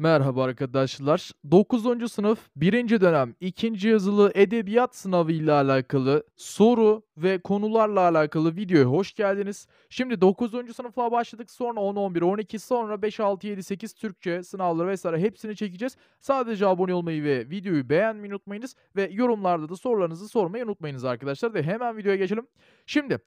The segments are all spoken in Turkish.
Merhaba arkadaşlar. 9. sınıf 1. dönem 2. yazılı edebiyat sınavı ile alakalı soru ve konularla alakalı videoya hoş geldiniz. Şimdi 9. sınıfla başladık. Sonra 10, 11, 12, sonra 5, 6, 7, 8 Türkçe sınavları vesaire hepsini çekeceğiz. Sadece abone olmayı ve videoyu beğenmeyi unutmayınız ve yorumlarda da sorularınızı sormayı unutmayınız arkadaşlar. Ve hemen videoya geçelim. Şimdi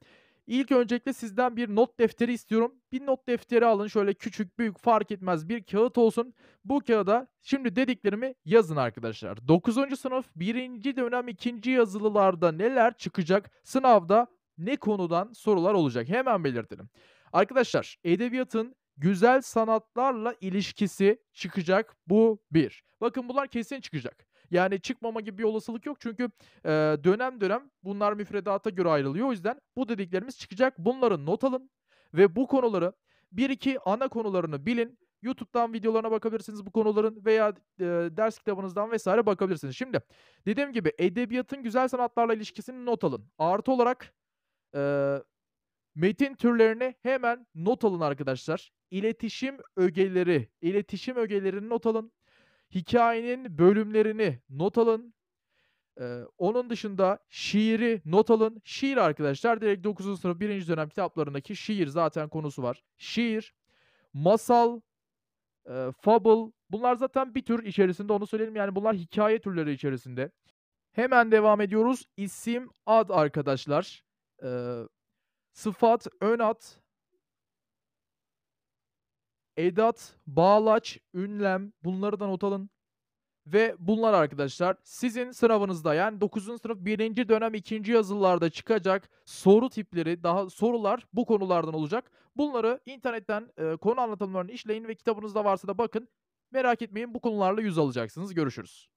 İlk öncelikle sizden bir not defteri istiyorum. Bir not defteri alın şöyle küçük büyük fark etmez bir kağıt olsun. Bu kağıda şimdi dediklerimi yazın arkadaşlar. 9. sınıf 1. dönem 2. yazılılarda neler çıkacak? Sınavda ne konudan sorular olacak? Hemen belirtelim. Arkadaşlar edebiyatın güzel sanatlarla ilişkisi çıkacak bu bir. Bakın bunlar kesin çıkacak. Yani çıkmama gibi bir olasılık yok çünkü e, dönem dönem bunlar müfredata göre ayrılıyor. O yüzden bu dediklerimiz çıkacak. Bunları not alın ve bu konuları bir iki ana konularını bilin. YouTube'dan videolarına bakabilirsiniz bu konuların veya e, ders kitabınızdan vesaire bakabilirsiniz. Şimdi dediğim gibi edebiyatın güzel sanatlarla ilişkisini not alın. Artı olarak e, metin türlerini hemen not alın arkadaşlar. İletişim ögeleri, iletişim ögelerini not alın hikayenin bölümlerini not alın. Ee, onun dışında şiiri not alın. Şiir arkadaşlar direkt 9. sınıf 1. dönem kitaplarındaki şiir zaten konusu var. Şiir, masal, e, fable bunlar zaten bir tür içerisinde onu söyleyelim. Yani bunlar hikaye türleri içerisinde. Hemen devam ediyoruz. İsim, ad arkadaşlar. Ee, sıfat, ön ad, edat, bağlaç, ünlem bunları da not alın. Ve bunlar arkadaşlar sizin sınavınızda yani 9. sınıf 1. dönem 2. yazılılarda çıkacak soru tipleri daha sorular bu konulardan olacak. Bunları internetten e, konu anlatımlarını işleyin ve kitabınızda varsa da bakın. Merak etmeyin bu konularla yüz alacaksınız. Görüşürüz.